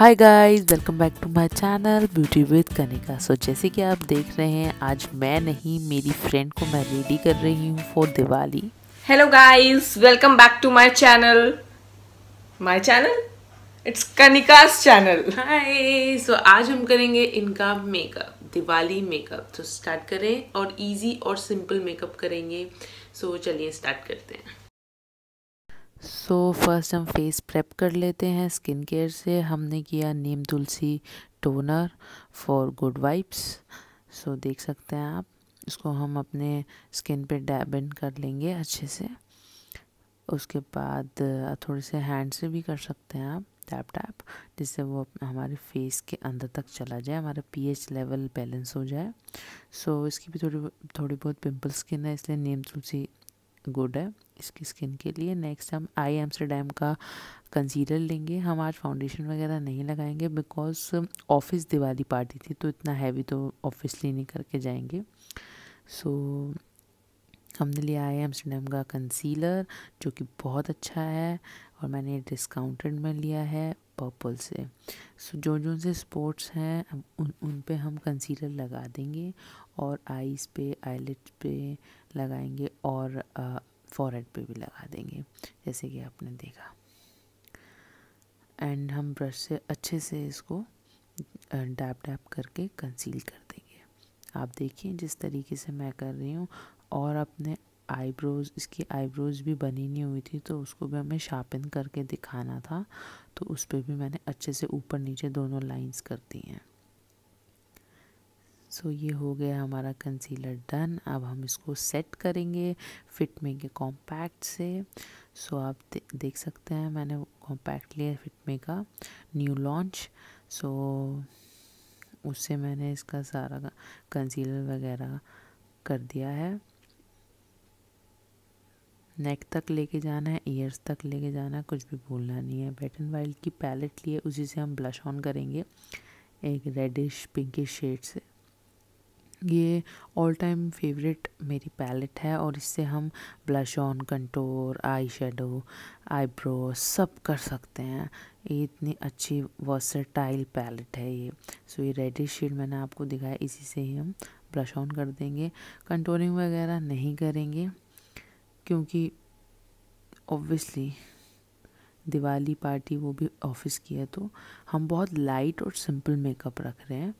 hi guys welcome back to my channel beauty with Kanika so जैसे कि आप देख रहे हैं आज मैं नहीं मेरी फ्रेंड को मैं रेडी कर रही हूँ for Diwali hello guys welcome back to my channel my channel it's Kanika's channel hi so आज हम करेंगे इनका मेकअप दिवाली मेकअप तो स्टार्ट करें और इजी और सिंपल मेकअप करेंगे सो so, चलिए स्टार्ट करते हैं सो फर्स्ट हम फेस प्रेप कर लेते हैं स्किन केयर से हमने किया नीम तुलसी toner for good wipes so देख सकते हैं आप इसको हम अपने स्किन पे डैब इन कर लेंगे अच्छे से उसके बाद थोड़े से हैंड से भी कर सकते हैं आप टैप टैप जिससे वो हमारे फेस के अंदर तक चला जाए हमारा पीएच लेवल बैलेंस हो जाए सो so, इसकी भी थोड़ी थोड़ी बहुत पिंपल स्किन है इसलिए नीम तुलसी गुड है इसकी स्किन के लिए नेक्स्ट हम आई एम्स्टरडेम का कंसीलर लेंगे हम आज फाउंडेशन वगैरह नहीं लगाएंगे बिकॉज ऑफिस दिवाली पार्टी थी तो इतना हैवी तो ऑफिस नहीं करके जाएंगे सो so, हमने लिया है एम्स्टरडेम का कंसीलर जो कि बहुत अच्छा है और मैंने डिस्काउंटेड में लिया है पर्पल से सो जो जो से स्पोर्ट्स हैं उन उन पे हम कंसीलर लगा देंगे और आईज पे आईलेट पे लगाएंगे और फॉरहेड पे भी लगा देंगे जैसे कि आपने देखा एंड हम ब्रश से अच्छे से इसको डैप डैप करके कंसील कर देंगे आप देखिए जिस तरीके से मैं कर रही हूँ और अपने आईब्रोज़ इसकी आईब्रोज़ भी बनी नहीं हुई थी तो उसको भी हमें शार्पन करके दिखाना था तो उस पर भी मैंने अच्छे से ऊपर नीचे दोनों लाइंस कर दी हैं सो so, ये हो गया हमारा कंसीलर डन अब हम इसको सेट करेंगे फिट में के कॉम्पैक्ट से सो so, आप दे, देख सकते हैं मैंने कॉम्पैक्ट लिया फिट में का न्यू लॉन्च सो उससे मैंने इसका सारा कंसीलर वगैरह कर दिया है नेक तक लेके जाना है ईयर्स तक लेके जाना है कुछ भी भूलना नहीं है वेट एंड वाइल्ड की पैलेट लिए उसी से हम ब्लश ऑन करेंगे एक रेडिश पिंकी शेड से ये ऑल टाइम फेवरेट मेरी पैलेट है और इससे हम blush on contour eye shadow eyebrow सब कर सकते हैं ये इतनी अच्छी वर्सटाइल पैलेट है ये सो ये रेडिश शेड मैंने आपको दिखाया इसी से ही हम ब्लश ऑन कर देंगे कंटोरिंग वगैरह नहीं करेंगे क्योंकि ऑब्वियसली दिवाली पार्टी वो भी ऑफिस की है तो हम बहुत लाइट और सिंपल मेकअप रख रहे हैं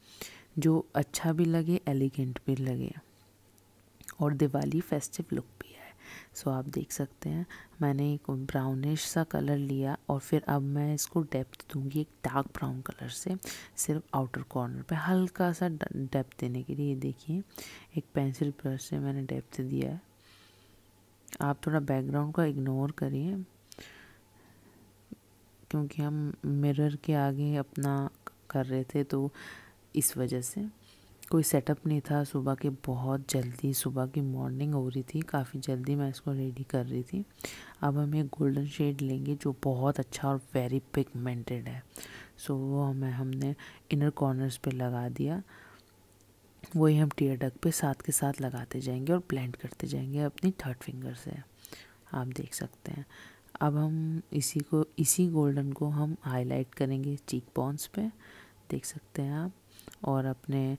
जो अच्छा भी लगे एलिगेंट भी लगे और दिवाली फेस्टिव लुक भी है सो आप देख सकते हैं मैंने एक ब्राउनिश सा कलर लिया और फिर अब मैं इसको डेप्थ दूंगी एक डार्क ब्राउन कलर से सिर्फ आउटर कॉर्नर पे हल्का सा डेप्थ देने के लिए देखिए एक पेंसिल ब्रश से मैंने डेप्थ दिया है आप थोड़ा बैकग्राउंड को इग्नोर करिए क्योंकि हम मिरर के आगे अपना कर रहे थे तो इस वजह से कोई सेटअप नहीं था सुबह के बहुत जल्दी सुबह की मॉर्निंग हो रही थी काफ़ी जल्दी मैं इसको रेडी कर रही थी अब हम एक गोल्डन शेड लेंगे जो बहुत अच्छा और वेरी पिगमेंटेड है सो so, वो हमें हमने इनर कॉर्नर्स पे लगा दिया वही हम टीयर डक पे साथ के साथ लगाते जाएंगे और ब्लेंड करते जाएंगे अपनी थर्ड फिंगर से आप देख सकते हैं अब हम इसी को इसी गोल्डन को हम हाईलाइट करेंगे चीक बॉन्स पे देख सकते हैं आप और अपने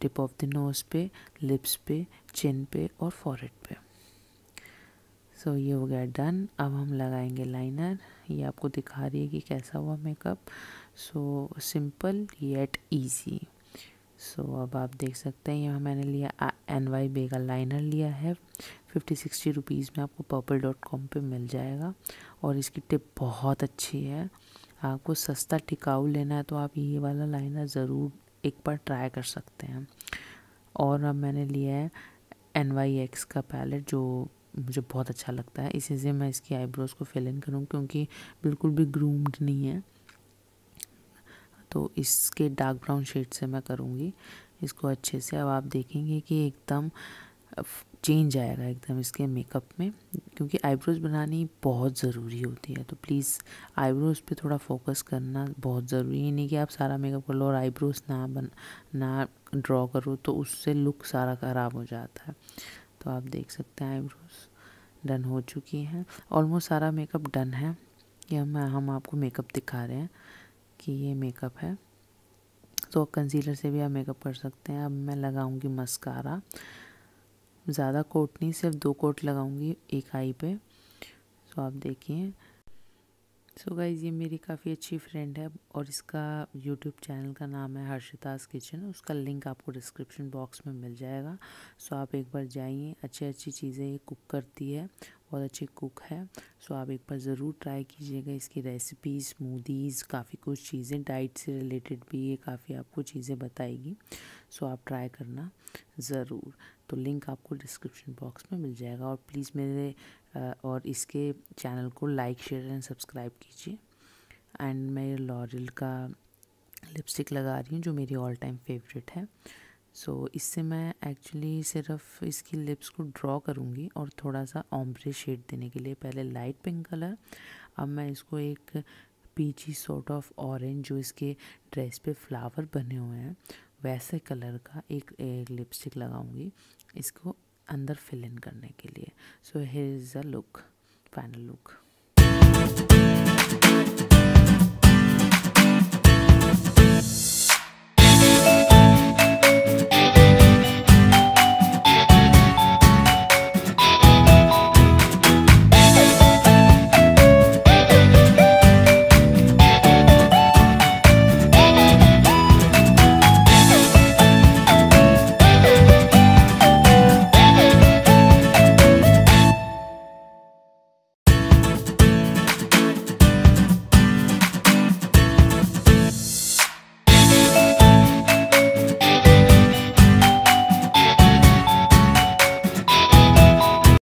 टिप ऑफ द नोज़ पे लिप्स पे चिन पे और फॉरेड पे सो so, ये हो गया डन अब हम लगाएंगे लाइनर ये आपको दिखा रही है कि कैसा हुआ makeup so simple yet easy so so, अब आप देख सकते हैं यहाँ मैंने लिया एन वाई बे का लाइनर लिया है फिफ्टी सिक्सटी रुपीज़ में आपको पर्पल डॉट कॉम पर मिल जाएगा और इसकी टिप बहुत अच्छी है आपको सस्ता टिकाऊ लेना है तो आप ये वाला लाइनर ज़रूर एक बार ट्राई कर सकते हैं और अब मैंने लिया है एन वाई एक्स का पैलेट जो मुझे बहुत अच्छा लगता है इसी से मैं इसकी आईब्रोज़ को फिल इन करूँ क्योंकि बिल्कुल भी ग्रूम्ड नहीं है तो इसके डार्क ब्राउन शेड से मैं करूँगी इसको अच्छे से अब आप देखेंगे कि एकदम चेंज आएगा एकदम इसके मेकअप में क्योंकि आईब्रोज बनानी बहुत ज़रूरी होती है तो प्लीज़ आईब्रोज पे थोड़ा फोकस करना बहुत ज़रूरी है नहीं कि आप सारा मेकअप कर लो और आईब्रोज ना बन ना ड्रॉ करो तो उससे लुक सारा ख़राब हो जाता है तो आप देख सकते हैं आईब्रोज डन हो चुकी हैं ऑलमोस्ट सारा मेकअप डन है कि हम हम आपको मेकअप दिखा रहे हैं कि ये मेकअप है तो कंसीलर से भी आप मेकअप कर सकते हैं अब मैं लगाऊंगी मस्कारा ज़्यादा कोट नहीं सिर्फ दो कोट लगाऊंगी एक आई पे तो आप देखिए सो गाइज़ ये मेरी काफ़ी अच्छी फ्रेंड है और इसका यूट्यूब चैनल का नाम है हर्षिताज किचन उसका लिंक आपको डिस्क्रिप्शन बॉक्स में मिल जाएगा सो आप एक बार जाइए अच्छी अच्छी चीज़ें ये कुक करती है बहुत अच्छे कुक है सो आप एक बार ज़रूर ट्राई कीजिएगा इसकी रेसिपी स्मूदीज़ काफ़ी कुछ चीज़ें डाइट से रिलेटेड भी ये काफ़ी आपको चीज़ें बताएगी सो आप ट्राई करना ज़रूर तो लिंक आपको डिस्क्रिप्शन बॉक्स में मिल जाएगा और प्लीज़ मेरे और इसके चैनल को लाइक शेयर एंड सब्सक्राइब कीजिए एंड मैं लॉरियल का लिपस्टिक लगा रही हूँ जो मेरी ऑल टाइम फेवरेट है सो so, इससे मैं एक्चुअली सिर्फ इसकी लिप्स को ड्रॉ करूँगी और थोड़ा सा ऑम्ब्रे शेड देने के लिए पहले लाइट पिंक कलर अब मैं इसको एक पीची सॉर्ट ऑफ ऑरेंज जो इसके ड्रेस पे फ्लावर बने हुए हैं वैसे कलर का एक, एक लिपस्टिक लगाऊंगी इसको अंदर फिल इन करने के लिए so here is a look final look